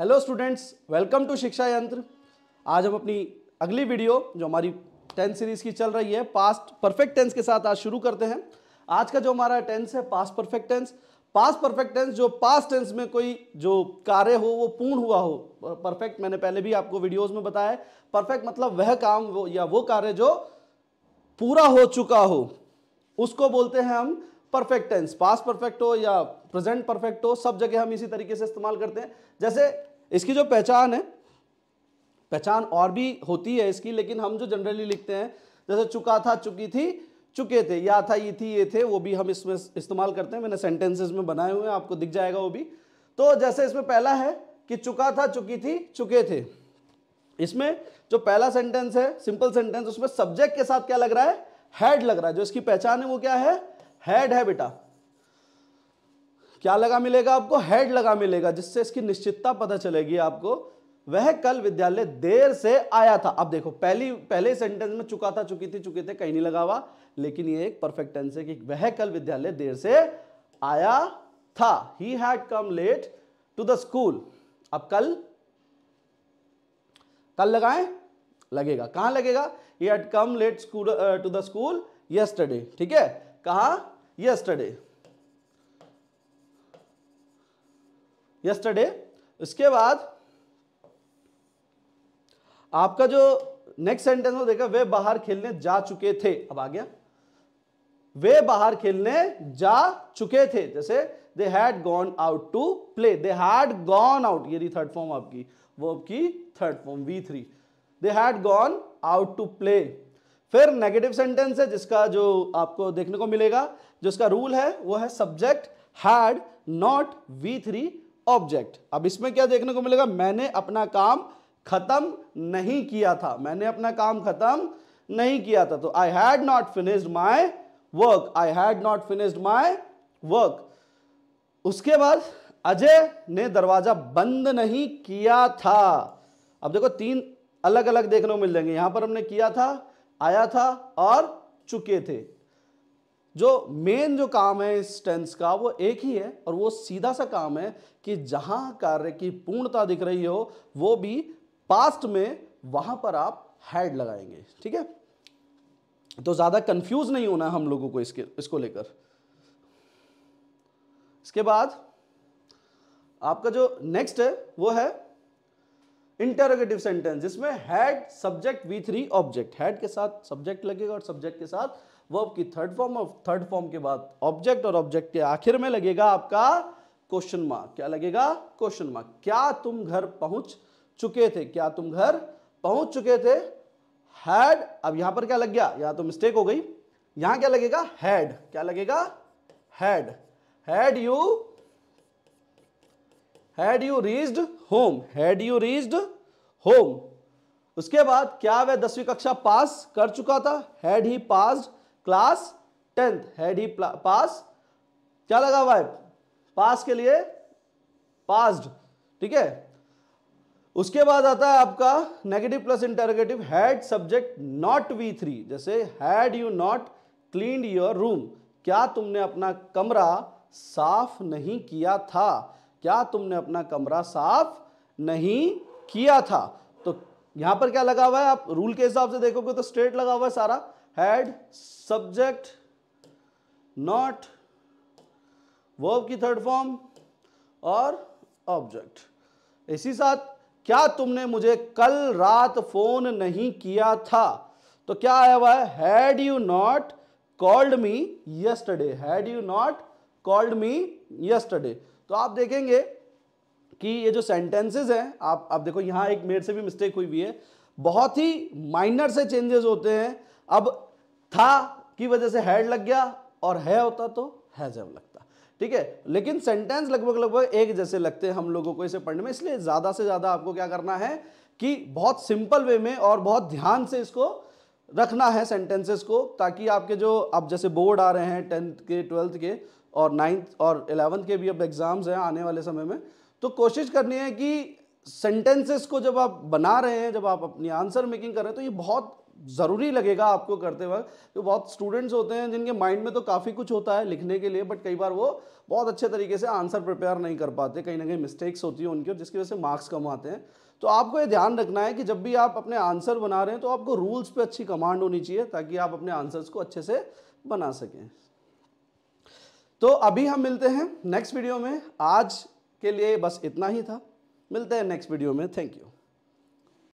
hello students welcome to शिक्षा यंत्र आज हम अपनी अगली वीडियो जो हमारी टेंथ सीरीज की चल रही है पास्ट परफेक्ट टेंस के साथ आज शुरू करते हैं आज का जो हमारा टेंस है past perfect tense past perfect tense जो पास्ट टेंस में कोई जो कार्य हो वो पूर्ण हुआ हो परफेक्ट मैंने पहले भी आपको वीडियोज में बताया परफेक्ट मतलब वह काम वो या वो कार्य जो पूरा हो चुका हो उसको बोलते हैं हम परफेक्ट टेंस पास परफेक्ट हो या प्रेजेंट परफेक्ट हो सब जगह हम इसी तरीके से इस्तेमाल करते हैं जैसे इसकी जो पहचान है पहचान और भी होती है इसकी लेकिन हम जो जनरली लिखते हैं जैसे चुका था चुकी थी चुके थे या था ये थी ये थे वो भी हम इसमें इस्तेमाल करते हैं मैंने सेंटेंसेस में बनाए हुए हैं आपको दिख जाएगा वो भी तो जैसे इसमें पहला है कि चुका था चुकी थी चुके थे इसमें जो पहला सेंटेंस है सिंपल सेंटेंस उसमें सब्जेक्ट के साथ क्या लग रहा है हेड लग रहा है जो इसकी पहचान है वो क्या है हेड है बेटा क्या लगा मिलेगा आपको हेड लगा मिलेगा जिससे इसकी निश्चितता पता चलेगी आपको वह कल विद्यालय देर से आया था अब देखो पहली पहले सेंटेंस में चुका था चुकी थी चुके थे कहीं नहीं लगा हुआ लेकिन ये एक परफेक्ट टेंस है कि वह कल विद्यालय देर से आया था he had come late to the school अब कल कल लगाएं लगेगा कहां लगेगा he had come late school to the school yesterday ठीक है कहा yesterday yesterday उसके बाद आपका जो नेक्स्ट सेंटेंस में देखा वे बाहर खेलने जा चुके थे अब आ गया वे बाहर खेलने जा चुके थे जैसे they had gone out to play they had gone out ये थर्ड फॉर्म आपकी वो आपकी third form V three they had gone out to play फिर नेगेटिव सेंटेंस है जिसका जो आपको देखने को मिलेगा जो इसका रूल है वो है subject had not V three object अब इसमें क्या देखने को मिलेगा मैंने अपना काम खत्म नहीं किया था मैंने अपना काम खत्म नहीं किया था तो I had not finished my work I had not finished my work उसके बाद अजय ने दरवाजा बंद नहीं किया था अब देखो तीन अलग अलग देखने को मिल जाएंगे यहां पर हमने किया था आया था और चुके थे जो मेन जो काम है इस टेंस का वो एक ही है और वो सीधा सा काम है कि जहां कार्य की पूर्णता दिख रही हो वो भी पास्ट में वहां पर आप हैड लगाएंगे ठीक है तो ज्यादा कंफ्यूज नहीं होना हम लोगों को इसके इसको लेकर इसके बाद आपका जो नेक्स्ट है वो है इंटरोगेटिव सेंटेंस जिसमें had subject V three object had के साथ सब्जेक्ट लगेगा और सब्जेक्ट के साथ वर्ब की थर्ड फॉर्म और थर्ड फॉर्म के बाद ऑब्जेक्ट और ऑब्जेक्ट के आखिर में लगेगा आपका क्वेश्चन मार्क क्या लगेगा क्वेश्चन मार्क क्या तुम घर पहुंच चुके थे क्या तुम घर पहुंच चुके थे हैड अब यहां पर क्या लग गया यहां तो मिस्टेक हो गई यहां क्या लगेगा हैड क्या लगेगा had had you had you reached home had you reached home उसके बाद क्या वह दसवीं कक्षा पास कर चुका था had he passed class tenth had he passed क्या लगा हुआ है पास के लिए पास्ड ठीक है उसके बाद आता है आपका negative plus interrogative had subject not V three जैसे had you not clean your room क्या तुमने अपना कमरा साफ नहीं किया था क्या तुमने अपना कमरा साफ नहीं किया था तो यहां पर क्या लगा हुआ है आप रूल के हिसाब से देखोगे तो स्ट्रेट लगा हुआ है सारा हैड सब्जेक्ट नॉट वर्ब की थर्ड फॉर्म और ऑब्जेक्ट इसी साथ क्या तुमने मुझे कल रात फोन नहीं किया था तो क्या आया हुआ है had you not called me yesterday had you not called me yesterday तो आप देखेंगे कि ये जो सेंटेंसेज हैं आप आप देखो यहाँ एक मेरे से भी मिस्टेक हुई हुई है बहुत ही माइनर से चेंजेस होते हैं अब था की वजह से हैड लग गया और है होता तो हैज लगता ठीक है लेकिन सेंटेंस लगभग लगभग एक जैसे लगते हैं हम लोगों को इसे पढ़ने में इसलिए ज़्यादा से ज़्यादा आपको क्या करना है कि बहुत सिंपल वे में और बहुत ध्यान से इसको रखना है सेंटेंसेस को ताकि आपके जो आप जैसे बोर्ड आ रहे हैं टेंथ के ट्वेल्थ के और नाइन्थ और एलेवंथ के भी अब एग्ज़ाम्स हैं आने वाले समय में तो कोशिश करनी है कि सेंटेंसेस को जब आप बना रहे हैं जब आप अपनी आंसर मेकिंग कर रहे हैं तो ये बहुत ज़रूरी लगेगा आपको करते वक्त तो बहुत स्टूडेंट्स होते हैं जिनके माइंड में तो काफ़ी कुछ होता है लिखने के लिए बट कई बार वो बहुत अच्छे तरीके से आंसर प्रिपेयर नहीं कर पाते कहीं ना कहीं मिस्टेक्स होती हैं उनकी और जिसकी वजह से मार्क्स कम आते हैं तो आपको ये ध्यान रखना है कि जब भी आप अपने आंसर बना रहे हैं तो आपको रूल्स पे अच्छी कमांड होनी चाहिए ताकि आप अपने आंसर्स को अच्छे से बना सकें तो अभी हम मिलते हैं नेक्स्ट वीडियो में आज के लिए बस इतना ही था मिलते हैं नेक्स्ट वीडियो में थैंक यू